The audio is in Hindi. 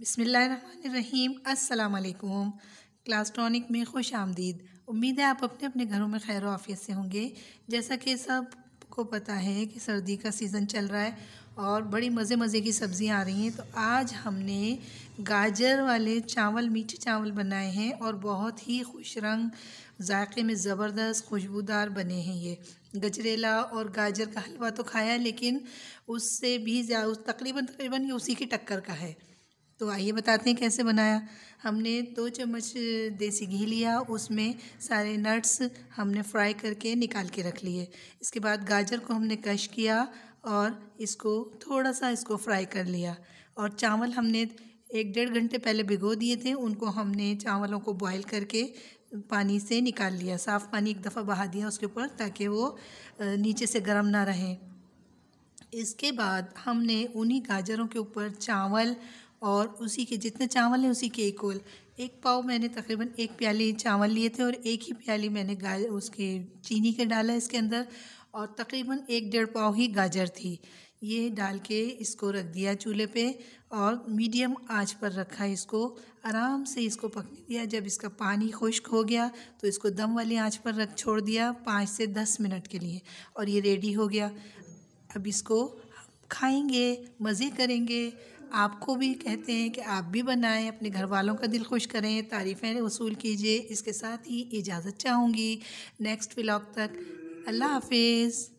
बिसमीम अल्लाम क्लास टॉनिक में खुश आमदीद उम्मीद है आप अपने अपने घरों में खैर आफियत से होंगे जैसा कि सब को पता है कि सर्दी का सीज़न चल रहा है और बड़ी मज़े मज़े की सब्ज़ियाँ आ रही हैं तो आज हमने गाजर वाले चावल मीठे चावल बनाए हैं और बहुत ही खुश रंग जायके में ज़बरदस्त खुशबूदार बने हैं ये गजरेला और गाजर का हलवा तो खाया लेकिन उससे भी ज़्यादा तकरीबन तकरीबन ये उसी की टक्कर का है तो आइए बताते हैं कैसे बनाया हमने दो चम्मच देसी घी लिया उसमें सारे नट्स हमने फ्राई करके निकाल के रख लिए इसके बाद गाजर को हमने कश किया और इसको थोड़ा सा इसको फ्राई कर लिया और चावल हमने एक डेढ़ घंटे पहले भिगो दिए थे उनको हमने चावलों को बॉईल करके पानी से निकाल लिया साफ़ पानी एक दफ़ा बहा दिया उसके ऊपर ताकि वो नीचे से गर्म ना रहे इसके बाद हमने उन्हीं गाजरों के ऊपर चावल और उसी के जितने चावल हैं उसी के इक्वल एक पाव मैंने तकरीबन एक प्याली चावल लिए थे और एक ही प्याली मैंने गाज उसके चीनी के डाला इसके अंदर और तकरीबन एक डेढ़ पाव ही गाजर थी ये डाल के इसको रख दिया चूल्हे पे और मीडियम आंच पर रखा इसको आराम से इसको पकने दिया जब इसका पानी खुश्क हो गया तो इसको दम वाली आंच पर रख छोड़ दिया पाँच से दस मिनट के लिए और ये रेडी हो गया अब इसको खाएंगे मज़े करेंगे आपको भी कहते हैं कि आप भी बनाएं अपने घर वालों का दिल खुश करें तारीफ़ें वसूल कीजिए इसके साथ ही इजाज़त चाहूँगी नेक्स्ट व्लॉग तक अल्लाह हाफिज़